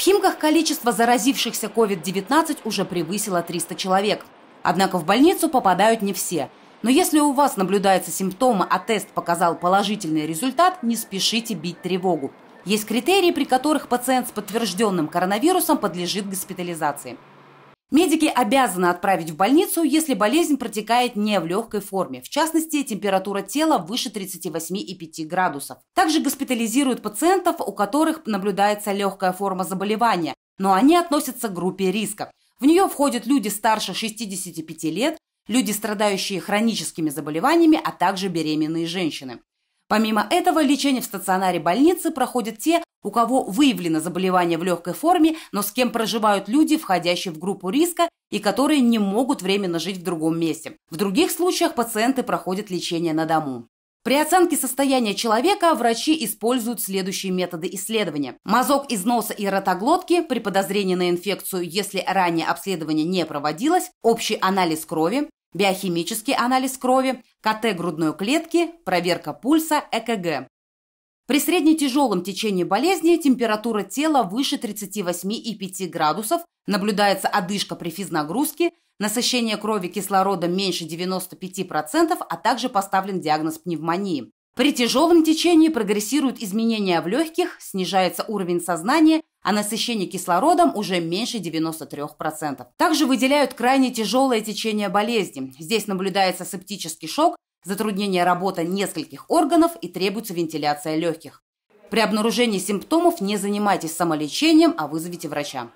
В Химках количество заразившихся COVID-19 уже превысило 300 человек. Однако в больницу попадают не все. Но если у вас наблюдаются симптомы, а тест показал положительный результат, не спешите бить тревогу. Есть критерии, при которых пациент с подтвержденным коронавирусом подлежит госпитализации. Медики обязаны отправить в больницу, если болезнь протекает не в легкой форме, в частности, температура тела выше 38,5 градусов. Также госпитализируют пациентов, у которых наблюдается легкая форма заболевания, но они относятся к группе риска. В нее входят люди старше 65 лет, люди, страдающие хроническими заболеваниями, а также беременные женщины. Помимо этого, лечение в стационаре больницы проходят те, у кого выявлено заболевание в легкой форме, но с кем проживают люди, входящие в группу риска и которые не могут временно жить в другом месте. В других случаях пациенты проходят лечение на дому. При оценке состояния человека врачи используют следующие методы исследования. Мазок из носа и ротоглотки при подозрении на инфекцию, если ранее обследование не проводилось, общий анализ крови, биохимический анализ крови, КТ грудной клетки, проверка пульса, ЭКГ. При среднетяжелом течении болезни температура тела выше 38,5 градусов, наблюдается одышка при физнагрузке, насыщение крови кислородом меньше 95%, а также поставлен диагноз пневмонии. При тяжелом течении прогрессируют изменения в легких, снижается уровень сознания, а насыщение кислородом уже меньше 93%. Также выделяют крайне тяжелое течение болезни. Здесь наблюдается септический шок, затруднение работы нескольких органов и требуется вентиляция легких. При обнаружении симптомов не занимайтесь самолечением, а вызовите врача.